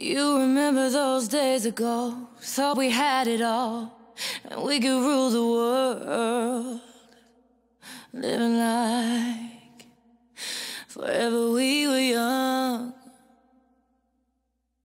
You remember those days ago, thought we had it all, and we could rule the world, living like forever we